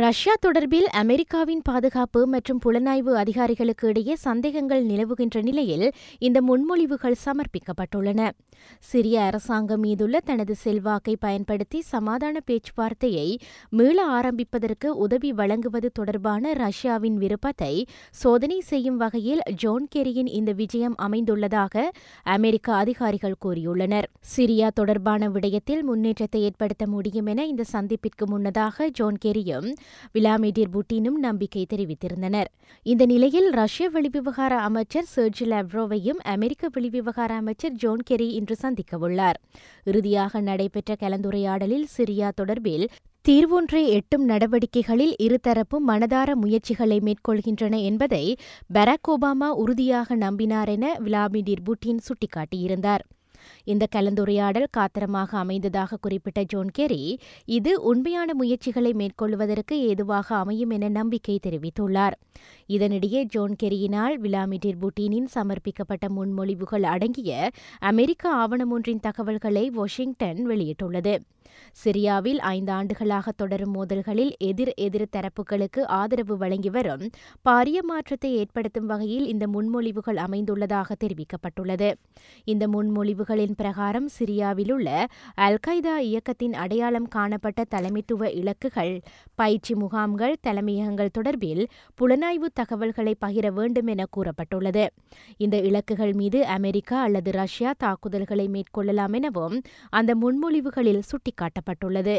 Russia தொடர்பில் அமெரிக்காவின் பாதுகாப்பு மற்றும் புலனாய்வு அதிகாரிகளுக்கு இடையே சந்தேகங்கள் நிலவுகின்ற நிலையில் இந்த முன்மொழிவுகள் சமர்ப்பிக்கப்பட்டுள்ளன சிரிய அரசாங்கம் மீதுள்ள தனது செல்வாக்கை பயன்படுத்தி சமாதான பேச்சுவார்த்தையை மீள ஆரம்பிப்பதற்கு உதவி வழங்குவது தொடர்பான ரஷ்யாவின் விருப்பத்தை சோதனை செய்யும் வகையில் ஜோன் கெரியின் இந்த விஜயம் அமைந்துள்ளதாக அமெரிக்க அதிகாரிகள் கூறியுள்ளனர் சிரியா தொடர்பான விடயத்தில் முன்னேற்றத்தை ஏற்படுத்த முடியும் என இந்த சந்திப்பிற்கு முன்னதாக ஜோன் கெரியும் விலாமிடிர் புட்டினும் நம்பிக்கை தெரிவித்திருந்தனர் இந்த நிலையில் ரஷ்ய வெளிவிவகார அமைச்சர் சர்ஜி லாவ்ரோவையும் அமெரிக்க வெளிவிவகார அமைச்சர் ஜோன் கெரி இன்று சந்திக்கவுள்ளார் இறுதியாக நடைபெற்ற கலந்துரையாடலில் சிரியா தொடர்பில் தீர்வொன்றை எட்டும் நடவடிக்கைகளில் இருதரப்பும் மனதார முயற்சிகளை மேற்கொள்கின்றன என்பதை பராக் ஒபாமா உறுதியாக நம்பினார் என விளாடிமிர் புட்டின் சுட்டிக்காட்டியிருந்தார் இந்த கலந்துரையாடல் காத்திரமாக அமைந்ததாக குறிப்பிட்ட ஜோன் கெரி இது உண்மையான முயற்சிகளை மேற்கொள்வதற்கு ஏதுவாக அமையும் என நம்பிக்கை தெரிவித்துள்ளார் இதனிடையே ஜோன் கெரியினால் விளாமிடிர் புட்டினின் சமர்ப்பிக்கப்பட்ட முன்மொழிவுகள் அடங்கிய அமெரிக்க ஆவணம் ஒன்றின் தகவல்களை வாஷிங்டன் வெளியிட்டுள்ளது சிரியாவில் ஐந்து ஆண்டுகளாக தொடரும் மோதல்களில் எதிர் எதிர் தரப்புகளுக்கு ஆதரவு வழங்கி வரும் பாரிய மாற்றத்தை ஏற்படுத்தும் வகையில் இந்த முன்மொழிவுகள் அமைந்துள்ளதாக தெரிவிக்கப்பட்டுள்ளது இந்த முன்மொழிவுகள் தகவல்களின் பிரகாரம் சிரியாவிலுள்ள அல் கைதா இயக்கத்தின் அடையாளம் காணப்பட்ட தலைமைத்துவ இலக்குகள் பயிற்சி முகாம்கள் தலைமையகங்கள் தொடர்பில் புலனாய்வு தகவல்களை பகிர வேண்டும் என கூறப்பட்டுள்ளது இந்த இலக்குகள் மீது அமெரிக்கா அல்லது ரஷ்யா தாக்குதல்களை மேற்கொள்ளலாம் எனவும் அந்த முன்மொழிவுகளில் சுட்டிக்காட்டப்பட்டுள்ளது